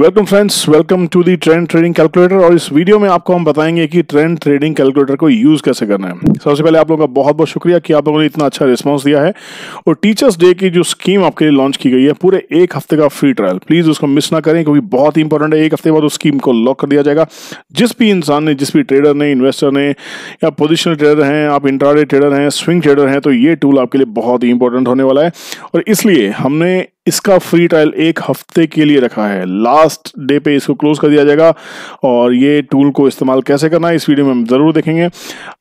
welcome friends welcome to the trend trading calculator और इस video में आपको हम बताएंगे कि ट्रेंड ट्रेडिंग कैलकुलेटर को यूज़ कैसे करना है सबसे पहले आप लोगों का बहुत बहुत शुक्रिया कि आप लोगों ने इतना अच्छा रिस्पांस दिया है और टीचर्स डे की जो स्कीम आपके लिए लॉन्च की गई है पूरे एक हफ्ते का फ्री ट्रायल प्लीज़ उसको मिस ना करें क्योंकि बहुत ही इंपॉर्टेंट है एक हफ्ते बाद उस स्कीम को लॉक कर दिया जाएगा जिस भी इंसान ने जिस भी ट्रेडर ने इन्वेस्टर ने या पोजिशनल ट्रेडर हैं आप इंटरडे ट्रेडर हैं स्विंग ट्रेडर हैं तो ये टूल आपके लिए बहुत ही इंपॉर्टेंट होने वाला है और इसलिए हमने इसका फ्री ट्रायल एक हफ्ते के लिए रखा है लास्ट डे पे इसको क्लोज कर दिया जाएगा और ये टूल को इस्तेमाल कैसे करना है इस वीडियो में हम ज़रूर देखेंगे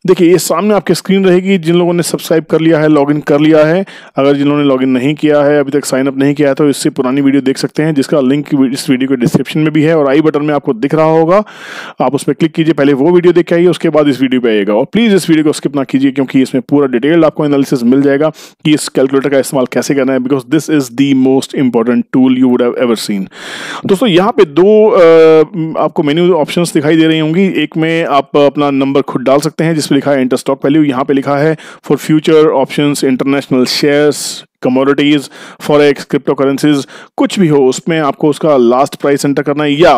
देखिए ये सामने आपके स्क्रीन रहेगी जिन लोगों ने सब्सक्राइब कर लिया है लॉगिन कर लिया है अगर जिन लोगों ने लॉगिन नहीं किया है अभी तक साइनअप नहीं किया है तो इससे पुरानी वीडियो देख सकते हैं जिसका लिंक इस वीडियो के डिस्क्रिप्शन में भी है और आई बटन में आपको दिख रहा होगा आप उस पर क्लिक कीजिए पहले वो वीडियो देख के आइए उसके बाद इस वीडियो पर आइएगा और प्लीज़ इस वीडियो को स्किप ना कीजिए क्योंकि इसमें पूरा डिटेल्ड आपको एनालिसिस मिल जाएगा कि इस कैलकुलेटर का इस्तेमाल कैसे करना है because this is the most important tool you would have ever seen दोस्तों यहाँ पे दो आपको मेन्यू ऑप्शन दिखाई दे रही होंगी एक में आप अपना नंबर खुद डाल सकते हैं जिसमें लिखा है इंटर स्टॉक वैल्यू यहाँ पे लिखा है for future option international shares commodities forex crypto currencies कुछ भी हो उसमें आपको उसका लास्ट प्राइस एंटर करना है या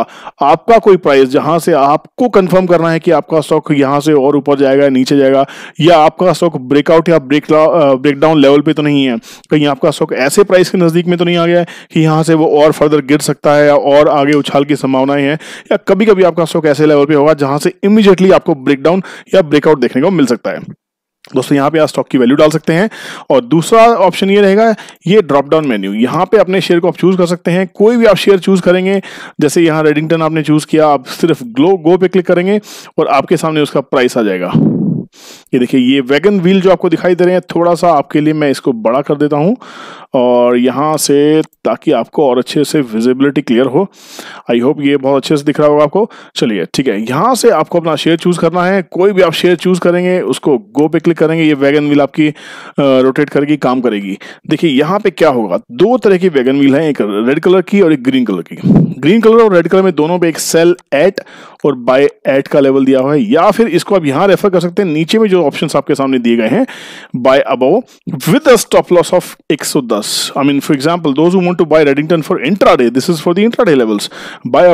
आपका कोई प्राइस जहां से आपको कंफर्म करना है कि आपका स्टॉक यहां से और ऊपर जाएगा नीचे जाएगा या आपका स्टॉक ब्रेकआउट या ब्रेक ब्रेकडाउन लेवल पे तो नहीं है कहीं आपका स्टॉक ऐसे प्राइस के नजदीक में तो नहीं आ गया है कि यहां से वो और फर्दर गिर सकता है या और आगे उछाल की संभावनाएं हैं या कभी कभी आपका स्टॉक ऐसे लेवल पे होगा जहां से इमीजिएटली आपको ब्रेकडाउन या ब्रेकआउट देखने को मिल सकता है दोस्तों यहाँ पे आप स्टॉक की वैल्यू डाल सकते हैं और दूसरा ऑप्शन ये रहेगा ये ड्रॉप डाउन मेन्यू यहाँ पे अपने शेयर को आप चूज कर सकते हैं कोई भी आप शेयर चूज करेंगे जैसे यहाँ रेडिंगटन आपने चूज किया आप सिर्फ ग्लो गो पे क्लिक करेंगे और आपके सामने उसका प्राइस आ जाएगा ये देखिए ये वैगन व्हील जो आपको दिखाई दे रहे हैं थोड़ा सा आपके लिए मैं इसको बड़ा कर देता हूँ और यहाँ से ताकि आपको और अच्छे से विजिबिलिटी क्लियर हो आई होप ये बहुत अच्छे से दिख रहा होगा आपको चलिए ठीक है यहाँ से आपको अपना शेयर चूज करना है कोई भी आप शेयर चूज करेंगे उसको गो पे क्लिक करेंगे ये वैगन व्हील आपकी रोटेट करेगी काम करेगी देखिए यहाँ पे क्या होगा दो तरह की वैगन व्हील है एक रेड कलर की और एक ग्रीन कलर की ग्रीन कलर और रेड कलर में दोनों पे एक सेल एट और बाय एट का लेवल दिया हुआ है या फिर इसको आप यहाँ रेफर कर सकते हैं नीचे में जो ऑप्शन आपके सामने दिए गए हैं buy above with stop loss of 110 I mean for example those two buy Redington for day this is for the day levels buy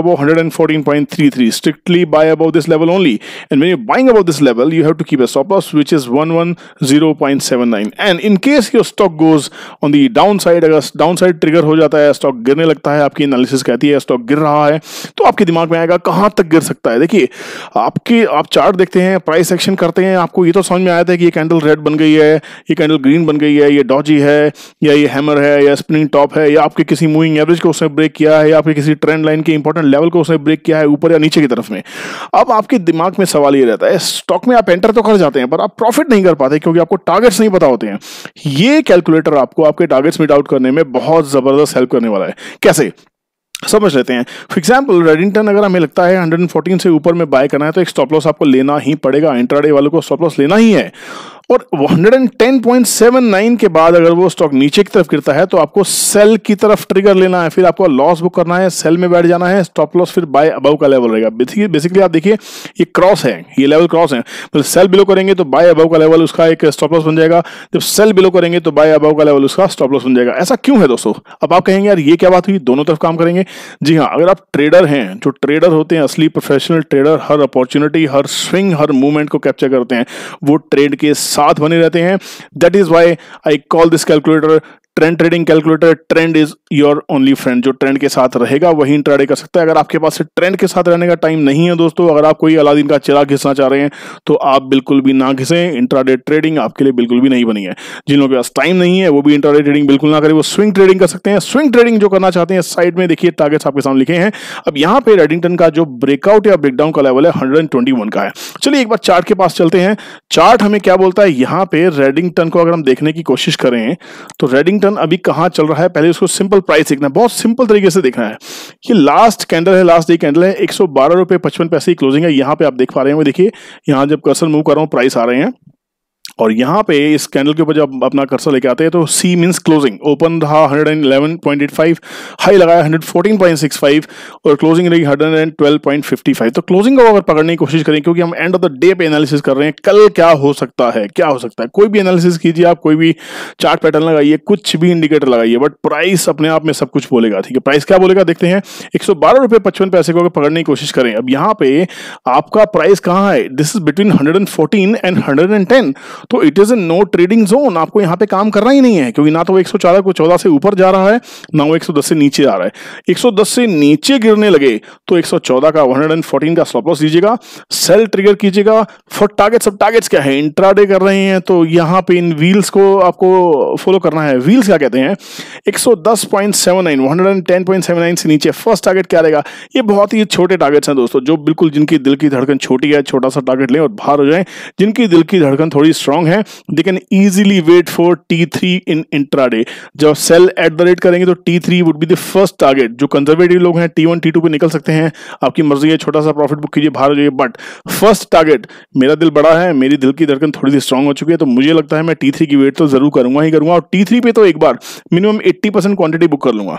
level only and buy you buying level this level you have to keep this stop loss which is one one zero point seven nine and in case your stock goes on on down side अगर side trigger हो जाता है stock गिरने लगता है आपकी analysis कहती है स्टॉक गिर रहा है तो आपके दिमाग में आएगा कहां तक गिर सकता है देखिए आपके आप चार्ट देखते हैं प्राइस एक्शन करते हैं आपको ये तो तो समझ में आया था कि ये कैंडल रेड बन गई है ये कैंडल ग्रीन बन गई है ये डॉजी है या ये हैमर है या स्प्रिंग टॉप है या आपके किसी मूविंग एवरेज को उसने ब्रेक किया है या आपके किसी ट्रेंड लाइन के इंपॉर्टेंट लेवल को उसने ब्रेक किया है ऊपर या नीचे की तरफ में अब आपके दिमाग में सवाल ये रहता है स्टॉक में आप एंटर तो कर जाते हैं पर आप प्रॉफिट नहीं कर पाते क्योंकि आपको टारगेट्स नहीं पता होते हैं ये कैलकुलेटर आपको आपके टारगेट्स मिट आउट करने में बहुत जबरदस्त हेल्प करने वाला है कैसे समझ लेते हैं फॉर एग्जाम्पल रेडिंगटन अगर हमें लगता है 114 से ऊपर में बाय करना है तो एक स्टॉप लॉस आपको लेना ही पड़ेगा इंट्राडे वालों को स्टॉप लॉस लेना ही है और 110.79 के बाद अगर वो स्टॉक नीचे की तरफ गिरता है तो आपको सेल की तरफ ट्रिगर लेना है फिर आपको लॉस बुक करना है सेल में बैठ जाना है स्टॉप लॉस फिर बाय अबव का लेवल रहेगा बेसिकली आप देखिए ये क्रॉस है ये लेवल क्रॉस है मतलब सेल बिलो करेंगे तो बाय अबव का लेवल उसका एक स्टॉप लॉस बन जाएगा जब सेल बिलो करेंगे तो बाय अबव का लेवल उसका स्टॉप लॉस बन जाएगा ऐसा क्यों है दोस्तों अब आप कहेंगे यार ये क्या बात हुई दोनों तरफ काम करेंगे जी हाँ अगर आप ट्रेडर हैं जो ट्रेडर होते हैं असली प्रोफेशनल ट्रेडर हर अपॉर्चुनिटी हर स्विंग हर मूवमेंट को कैप्चर करते हैं वो ट्रेड के साथ बने रहते हैं that is why I call this calculator trend trading calculator trend is your only friend जो ट्रेंड के साथ रहेगा वही इंट्राडे कर सकता है अगर आपके पास ट्रेंड के साथ रहने का टाइम नहीं है दोस्तों अगर आप कोई अलादीन का चिराग घिसना चाह रहे हैं तो आप बिल्कुल भी ना घिसें इंट्राडे ट्रेडिंग आपके लिए बिल्कुल भी नहीं बनी है जिन लोगों के पास टाइम नहीं है वो भी इंट्राडे ट्रेडिंग बिल्कुल ना करें वो स्विंग ट्रेडिंग कर सकते हैं स्विंग ट्रेडिंग जो करना चाहते हैं साइड में देखिए टारगेट्स आपके सामने लिखे हैं अब यहाँ पे रेडिंगटन का जो ब्रेकआउट या ब्रेकडाउन का लेवल है हंड्रेड का है चलिए एक बार चार्ट के पास चलते हैं चार्ट हमें क्या बोलता है यहाँ पे रेडिंगटन को अगर हम देखने की कोशिश करें तो रेडिंगटन अभी कहाँ चल रहा है पहले उसको सिंपल प्राइस देखना है बहुत सिंपल तरीके से देखना है कि लास्ट कैंडल है लास्ट डे कैंडल है एक सौ बारह रुपये पचपन पैसे की क्लोजिंग है यहाँ पे आप देख पा रहे हैं देखिए यहाँ जब कसर मूव कर रहा हूँ प्राइस आ रहे हैं और यहाँ पे इस कैंडल के ऊपर जब अपना कर्सर लेके आते हैं तो सी मीन्स क्लोजिंग ओपन रहा 111.85 हाई लगाया 114.65 और क्लोजिंग रही 112.55 तो क्लोजिंग को अगर पकड़ने की कोशिश करें क्योंकि हम एंड ऑफ द डे पे एनालिसिस कर रहे हैं कल क्या हो सकता है क्या हो सकता है कोई भी एनालिसिस कीजिए आप कोई भी चार्ट पैटर्न लगाइए कुछ भी इंडिकेटर लगाइए बट प्राइस अपने आप में सब कुछ बोलेगा ठीक है प्राइस क्या बोलेगा देखते हैं एक सौ पैसे को अगर पकड़ने की कोशिश करें अब यहाँ पे आपका प्राइस कहाँ है this is between hundred and hundred and ten तो it is a no trading zone आपको यहां पे काम करना ही नहीं है क्योंकि ना तो एक सौ चौदह को चौदह से ऊपर जा रहा है ना वो एक सौ दस से नीचे आ रहा है एक सौ दस से नीचे गिरने लगे तो एक सौ चौदह का वन हंड्रेड फोर्टीन का स्टॉप लॉस दीजिएगा सेल ट्रिगर कीजिएगा फॉर टारगेट सब टारगेट क्या है इंट्राडे कर रहे हैं तो यहाँ पे इन व्हील्स को आपको फॉलो करना है व्हील्स क्या कहते हैं एक सौ दस point point seven nine one hundred ten seven nine से नीचे फर्स्ट टारगेट क्या रहेगा ये बहुत ही छोटे टारगेट्स हैं दोस्तों जो बिल्कुल जिनकी दिल की धड़कन छोटी है छोटा सा टारगेट लें और बाहर हो जाए जिनकी दिल की धड़कन थोड़ी स्ट्रॉन्ग है they can easily wait for T three in intraday जब सेल एट द रेट करेंगे तो T three would be the first target जो कंजर्वेटिव लोग हैं टी वन टी टू पर निकल सकते हैं आपकी मर्जी है छोटा सा प्रॉफिट बुक कीजिए बाहर हो जाइए बट फर्स्ट टारगेट मेरा दिल बड़ा है मेरी दिल की धड़कन थोड़ी सी स्ट्रॉन्ग हो चुकी है तो मुझे लगता है मैं टी थ्री की वेट तो जरूर करूंगा ही करूंगा और टी थ्री पे तो एक बार minimum eighty percent quantity book कर लूंगा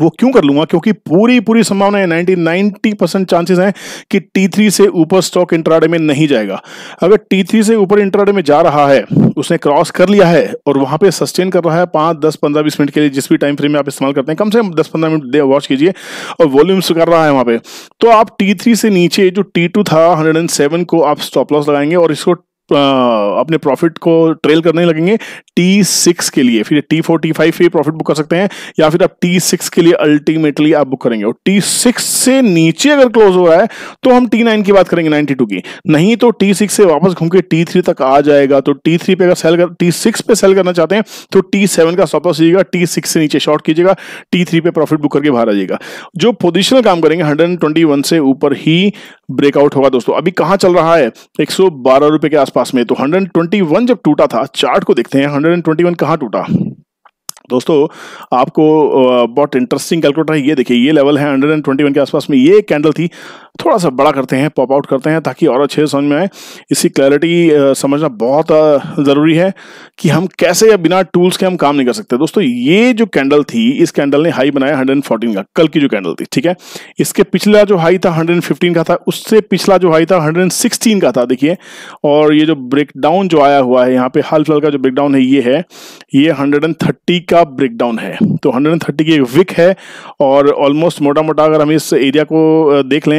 वो क्यों कर लूंगा क्योंकि पूरी पूरी संभावना है नाइनटी नाइन्टी परसेंट चांसेस हैं कि टी थ्री से ऊपर स्टॉक इंट्राडे में नहीं जाएगा अगर टी थ्री से ऊपर इंट्राडे में जा रहा है उसने क्रॉस कर लिया है और वहां पे सस्टेन कर रहा है पाँच दस पंद्रह बीस मिनट के लिए जिस भी टाइम फ्रेम में आप इस्तेमाल करते हैं कम से कम दस पंद्रह मिनट वॉच कीजिए और वॉल्यूम कर रहा है वहां पे तो आप टी थ्री से नीचे जो टी टू था हंड्रेड एंड सेवन को आप स्टॉप लॉस लगाएंगे और इसको अपने प्रॉफिट को ट्रेल करने लगेंगे टी सिक्स के लिए फिर टी फोर टी फाइव पे प्रॉफिट बुक कर सकते हैं या फिर आप टी सिक्स के लिए अल्टीमेटली आप बुक करेंगे और टी सिक्स से नीचे अगर क्लोज हो रहा है तो हम टी नाइन की बात करेंगे नाइनटी टू की नहीं तो टी सिक्स से वापस घूम के टी थ्री तक आ जाएगा तो टी थ्री पे अगर सेल कर टी सिक्स पे सेल करना चाहते हैं तो टी सेवन का लॉस लीजिएगा टी सिक्स से नीचे शॉर्ट कीजिएगा टी थ्री पे प्रॉफिट बुक करके बाहर आ जो पोजिशनल काम करेंगे हंड्रेड से ऊपर ही ब्रेकआउट होगा दोस्तों अभी कहाँ चल रहा है एक सौ के आसपास आसपास में तो 121 जब टूटा था चार्ट को देखते हैं 121 कहाँ टूटा दोस्तों आपको बहुत इंटरेस्टिंग कैलकुलेटर है ये देखिए ये लेवल है 121 के आसपास में ये कैंडल थी थोड़ा सा बड़ा करते हैं पॉप आउट करते हैं ताकि और अच्छे से समझ में आए इसकी क्लैरिटी समझना बहुत ज़रूरी है कि हम कैसे या बिना टूल्स के हम काम नहीं कर सकते दोस्तों ये जो कैंडल थी इस कैंडल ने हाई बनाया हंड्रेड का कल की जो कैंडल थी ठीक है इसके पिछला जो हाई था हंड्रेड का था उससे पिछला जो हाई था हंड्रेड का था देखिए और ये जो ब्रेकडाउन जो आया हुआ है यहाँ पर हाल फिलहाल का जो ब्रेकडाउन है ये है ये हंड्रेड का का ब्रेकडाउन है तो 130 की एक विक है और ऑलमोस्ट मोटा मोटा अगर हम इस एरिया को देख लें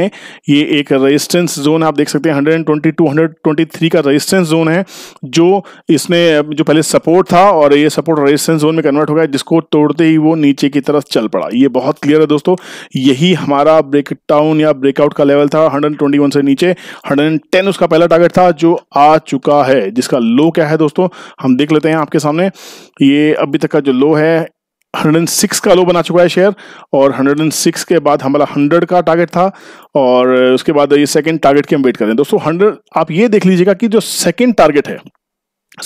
ये एक रेजिस्टेंस जोन है आप देख सकते हैं 120 123 का रेजिस्टेंस जोन है जो इसमें जो पहले सपोर्ट था और ये सपोर्ट रेजिस्टेंस जोन में कन्वर्ट हो गया जिसको तोड़ते ही वो नीचे की तरफ चल पड़ा ये बहुत क्लियर है दोस्तों यही हमारा ब्रेकडाउन या ब्रेकआउट का लेवल था 121 से नीचे 110 उसका पहला टारगेट था जो आ चुका है जिसका लो क्या है दोस्तों हम देख लेते हैं आपके सामने ये अभी तक का जो लो लो है 106 का लो बना चुका है शेयर और 106 के बाद हमारा 100 का टारगेट था और उसके बाद ये सेकंड टारगेट की हम वेट कर रहे हैं दोस्तों 100 आप ये देख लीजिएगा कि जो सेकंड टारगेट है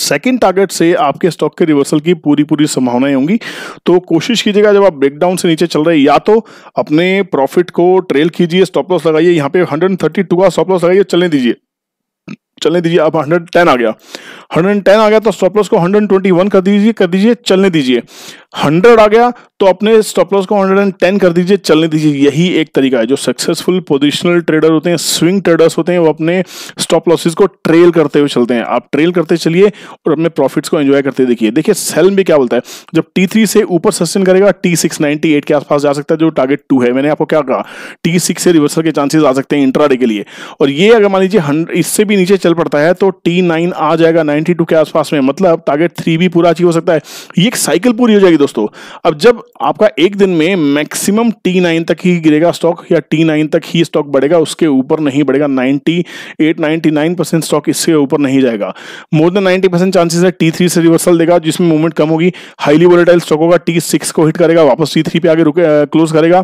सेकेंड टारगेट से आपके स्टॉक के रिवर्सल की पूरी पूरी संभावनाएं होंगी तो कोशिश कीजिएगा जब आप ब्रेकडाउन से नीचे चल रहे हैं या तो अपने प्रॉफिट को ट्रेल कीजिए स्टॉप लॉस लगाइए यहाँ पे 132 का स्टॉप लॉस लगाइए चलने दीजिए चलने दीजिए आप हंड्रेड टेन आ गया हंड्रेड टेन आ गया तो स्टॉप लॉस को हंड्रेड ट्वेंटी वन कर दीजिए कर दीजिए चलने दीजिए हंड्रेड आ गया तो अपने स्टॉप लॉस को हंड्रेड एंड टेन कर दीजिए चलने दीजिए यही एक तरीका है जो सक्सेसफुल पोजिशनल ट्रेडर होते हैं स्विंग ट्रेडर्स होते हैं वो अपने स्टॉप लॉसेस को ट्रेल करते हुए चलते हैं आप ट्रेल करते चलिए और अपने प्रॉफिट्स को एंजॉय करते देखिए देखिए सेल में क्या बोलता है जब टी थ्री से ऊपर सस्टेन करेगा टी सिक्स नाइनटी एट के आसपास जा सकता है जो टारगेट टू है मैंने आपको क्या कहा टी सिक्स से रिवर्सल के चांसेस आ सकते हैं इंट्राडे के लिए और ये अगर मान लीजिए इससे भी नीचे चल पड़ता है तो टी नाइन आ जाएगा नाइनटी टू के आसपास में मतलब टारगेट थ्री भी पूरा अचीव हो सकता है ये एक साइकिल पूरी हो जाएगी दोस्तों अब जब आपका एक दिन में मैक्सिमम T9 तक ही गिरेगा स्टॉक या T9 तक ही स्टॉक बढ़ेगा उसके ऊपर नहीं बढ़ेगा 98 99% परसेंट स्टॉक इससे ऊपर नहीं जाएगा मोर देन 90% परसेंट चांसेस है T3 से रिवर्सल देगा जिसमें मूवमेंट कम होगी हाईली वोलेटाइल स्टॉक होगा टी को हिट करेगा वापस टी पे आगे रुके क्लोज करेगा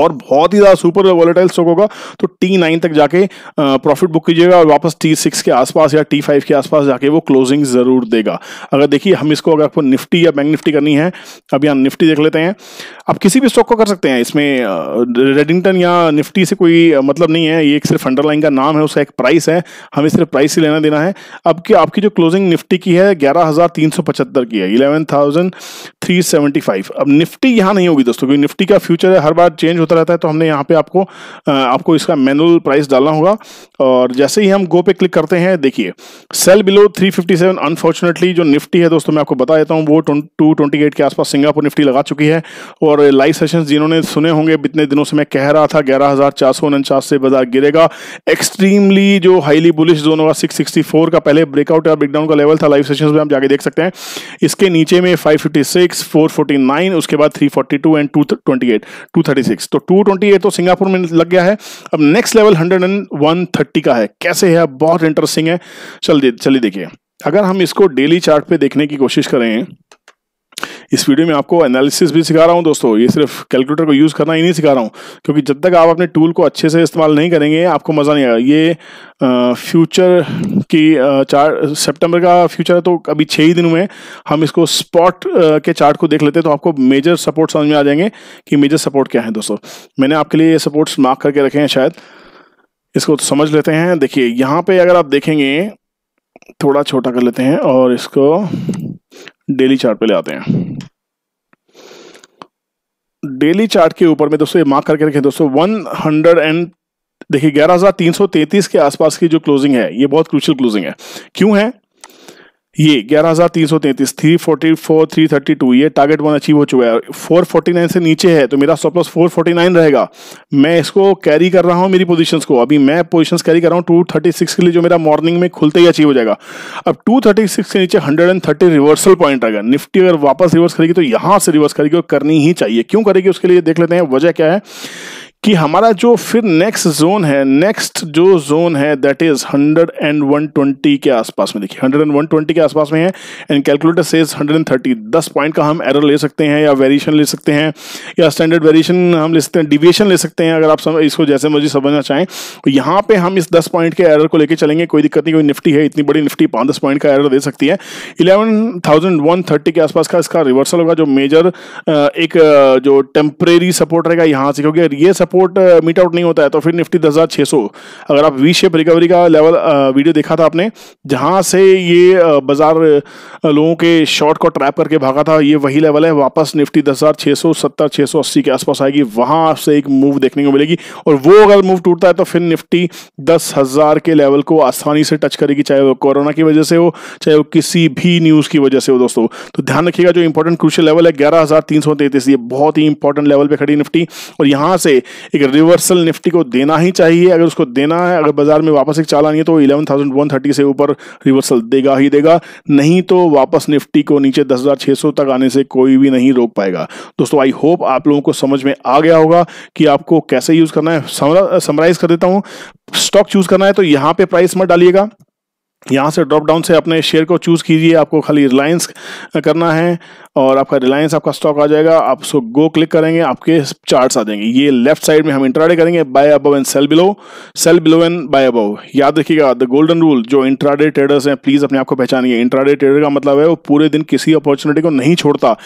और बहुत ही ज़्यादा सुपर वॉलेटाइल स्टॉक होगा तो टी नाइन तक जाके प्रॉफिट बुक कीजिएगा और वापस टी सिक्स के आसपास या टी फाइव के आसपास जाके वो क्लोजिंग ज़रूर देगा अगर देखिए हम इसको अगर आपको निफ्टी या बैंक निफ्टी करनी है अब यहाँ निफ्टी देख लेते हैं आप किसी भी स्टॉक को कर सकते हैं इसमें रेडिंगटन या निफ्टी से कोई मतलब नहीं है ये एक सिर्फ अंडरलाइन का नाम है उसका एक प्राइस है हमें सिर्फ प्राइस ही लेना देना है अब कि आपकी जो क्लोजिंग निफ्टी की है ग्यारह हज़ार तीन सौ पचहत्तर की है eleven thousand three seventy five अब निफ्टी यहाँ नहीं होगी दोस्तों क्योंकि निफ्टी का फ्यूचर है हर बार चेंज होता रहता है तो हमने यहाँ पे आपको आपको इसका मैनुअल प्राइस डालना होगा और जैसे ही हम गो पे क्लिक करते हैं देखिए सेल बिलो 357 अनफॉर्चुनेटली जो निफ्टी है दोस्तों मैं आपको बता देता हूँ वो टू ट्वेंटी के आसपास सिंगापुर निफ्टी लगा चुकी है और लाइव सेशन जिन्होंने सुने होंगे इतने दिनों से मैं कह रहा था ग्यारह से बाजार गिरेगा एक्सट्रीमली जो हाईली बुलिश जोन होगा सिक्स का पहले ब्रेकआउट या ब्रेकडाउन का लेवल था लाइव सेशन में आप जाके देख सकते हैं इसके नीचे में फाइव 449 उसके बाद 342 एंड 228, 236 तो 228 तो सिंगापुर में लग गया है अब नेक्स्ट लेवल 130 का है कैसे है बहुत इंटरेस्टिंग है चलिए चलिए देखिए अगर हम इसको डेली चार्ट पे देखने की कोशिश करें इस वीडियो में आपको एनालिसिस भी सिखा रहा हूँ दोस्तों ये सिर्फ कैलकुलेटर को यूज़ करना ही नहीं सिखा रहा हूँ क्योंकि जब तक आप अपने टूल को अच्छे से इस्तेमाल नहीं करेंगे आपको मज़ा नहीं आएगा ये फ्यूचर की चार सेप्टेम्बर का फ्यूचर है तो अभी छः ही दिन में हम इसको स्पॉट के चार्ट को देख लेते हैं तो आपको मेजर सपोर्ट समझ में आ जाएंगे कि मेजर सपोर्ट क्या है दोस्तों मैंने आपके लिए ये सपोर्ट्स मार्क करके रखे हैं शायद इसको तो समझ लेते हैं देखिए यहाँ पे अगर आप देखेंगे थोड़ा छोटा कर लेते हैं और इसको डेली चार्ट पे ले आते हैं डेली चार्ट के ऊपर में दोस्तों ये मार्क करके रखें दोस्तों वन हंड्रेड एंड देखिए ग्यारह हजार तीन सौ तैंतीस के आसपास की जो क्लोजिंग है ये बहुत क्रूशियल क्लोजिंग है क्यों है ये ग्यारह हज़ार तीन सौ three forty four three thirty two ये टारगेट वन अचीव हो चुका है फोर फोर्टी नाइन से नीचे है तो मेरा स्टॉप फोर फोर्टी नाइन रहेगा मैं इसको कैरी कर रहा हूँ मेरी पोजीशंस को अभी मैं पोजीशंस कैरी कर रहा हूँ टू थर्टी सिक्स के लिए जो मेरा मॉर्निंग में खुलते ही अचीव हो जाएगा अब टू थर्टी सिक्स के नीचे hundred and thirty reversal point रहेगा निफ्टी अगर वापस रिवर्स करेगी तो यहाँ से रिवर्स करेगी और करनी ही चाहिए क्यों करेगी उसके लिए देख लेते हैं वजह क्या है कि हमारा जो फिर नेक्स्ट जोन है नेक्स्ट जो जोन है that is hundred and one twenty के आसपास में देखिए हंड्रेड एंड वन ट्वेंटी के आसपास में है and calculator says hundred and thirty दस पॉइंट का हम एरर ले सकते हैं या वेरिएशन ले सकते हैं या स्टैंडर्ड वेरिएशन हम ले सकते हैं डिविएशन ले सकते हैं अगर आप सम, इसको जैसे मुझे समझना चाहें तो यहाँ पे हम इस दस पॉइंट के एरर को लेकर चलेंगे कोई दिक्कत नहीं कोई निफ्टी है इतनी बड़ी निफ्टी पाँच दस पॉइंट का एरर दे सकती है इलेवन थाउजेंड वन थर्टी के आसपास का इसका रिवर्सल होगा जो मेजर एक जो टेम्परेरी सपोर्ट रहेगा यहाँ से क्योंकि ये सपोर्ट सपोर्ट मीट आउट नहीं होता है तो फिर निफ्टी दस हज़ार छः सौ अगर आप वी शेप रिकवरी का लेवल वीडियो uh, देखा था आपने जहाँ से ये uh, बाजार uh, लोगों के शॉर्ट को ट्रैप करके भागा था ये वही लेवल है वापस निफ्टी दस हज़ार छः सौ सत्तर सौ अस्सी के आसपास आएगी वहाँ आपसे एक मूव देखने को मिलेगी और वो अगर मूव टूटता है तो फिर निफ्टी दस हज़ार के लेवल को आसानी से टच करेगी चाहे वो कोरोना की वजह से हो चाहे वो किसी भी न्यूज़ की वजह से हो दोस्तों तो ध्यान रखिएगा जो इंपॉर्टेंट क्रूशियल लेवल है ग्यारह हज़ार तीन सौ तैंतीस ये बहुत ही इंपॉर्टेंट लेवल पे खड़ी निफ्टी और यहाँ से एक रिवर्सल निफ्टी को देना ही चाहिए अगर उसको देना है अगर बाजार में वापस एक चाल आनी है तो इलेवन थाउजेंड वन थर्टी से ऊपर रिवर्सल देगा ही देगा नहीं तो वापस निफ्टी को नीचे दस हज़ार छह सौ तक आने से कोई भी नहीं रोक पाएगा दोस्तों आई होप आप लोगों को समझ में आ गया होगा कि आपको कैसे यूज़ करना है समराइज कर देता हूं स्टॉक चूज़ करना है तो यहाँ पे प्राइस मत डालिएगा यहाँ से ड्रॉप डाउन से अपने शेयर को चूज़ कीजिए आपको खाली रिलायंस करना है और आपका रिलायंस आपका स्टॉक आ जाएगा आप उसको गो क्लिक करेंगे आपके चार्ट्स आ जाएंगे ये लेफ्ट साइड में हम इंट्राडे करेंगे buy above and sell below sell below and buy above याद रखिएगा द गोल्डन रूल जो इंट्राडे ट्रेडर्स हैं प्लीज़ अपने आप को पहचानिए इंट्राडे ट्रेडर का मतलब है वो पूरे दिन किसी अपॉर्चुनिटी को नहीं छोड़ता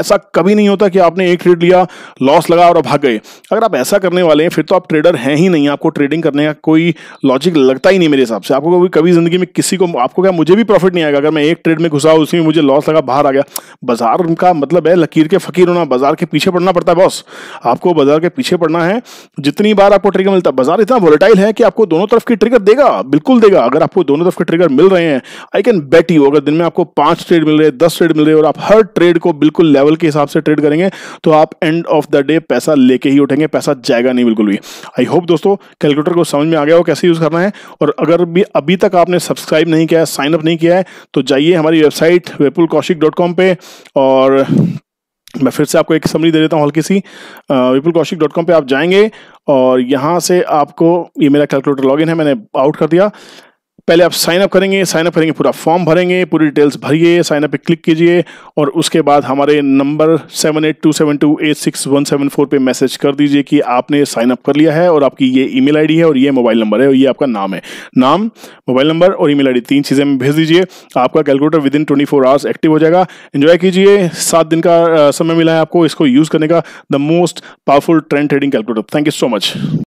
ऐसा कभी नहीं होता कि आपने एक ट्रेड लिया लॉस लगा और भाग गए अगर आप ऐसा करने वाले हैं फिर तो आप ट्रेडर हैं ही नहीं आपको ट्रेडिंग करने का कोई लॉजिक लगता ही नहीं मेरे हिसाब से आपको कभी कभी ज़िंदगी में किसी किसी को आपको क्या मुझे भी प्रॉफिट नहीं आएगा अगर मैं एक ट्रेड में घुसा उसमें मुझे लॉस लगा बाहर आ गया बाजार का मतलब है लकीर के फकीर होना बाजार के पीछे पड़ना पड़ता है बॉस आपको बाजार के पीछे पड़ना है जितनी बार आपको ट्रिगर मिलता है बाजार इतना वोलेटाइल है कि आपको दोनों तरफ की ट्रिगर देगा बिल्कुल देगा अगर आपको दोनों तरफ के ट्रिगर मिल रहे हैं आई कैन बेट यू अगर दिन में आपको पांच ट्रेड मिल रहे हैं दस ट्रेड मिल रहे हैं और आप हर ट्रेड को बिल्कुल लेवल के हिसाब से ट्रेड करेंगे तो आप एंड ऑफ द डे पैसा लेके ही उठेंगे पैसा जाएगा नहीं बिल्कुल भी आई होप दोस्तों कैलकुलेटर को समझ में आ गया हो कैसे यूज करना है और अगर भी अभी तक आपने सब्सक्राइब सब्सक्राइब नहीं किया है साइनअप नहीं किया है तो जाइए हमारी website Vipul Kaushik dot com पर और मैं फिर से आपको एक समरी दे देता हूँ हल्की सी विपुल कौशिक डॉट कॉम पर आप जाएंगे और यहाँ से आपको ये मेरा कैलकुलेटर लॉगिन है मैंने आउट कर दिया पहले आप साइन अप करेंगे साइन अप करेंगे पूरा फॉर्म भरेंगे पूरी डिटेल्स भरिए साइन अप पे क्लिक कीजिए और उसके बाद हमारे number seven eight two seven two eight six one seven four पर मैसेज कर दीजिए कि आपने साइन अप कर लिया है और आपकी ये ई मेल है और ये मोबाइल नंबर है और ये आपका नाम है नाम मोबाइल नंबर और ई मेल तीन चीज़ें भेज दीजिए आपका calculator within twenty four hours active हो जाएगा इन्जॉय कीजिए सात दिन का समय मिला है आपको इसको यूज़ करने का the most powerful trend trading calculator thank you so much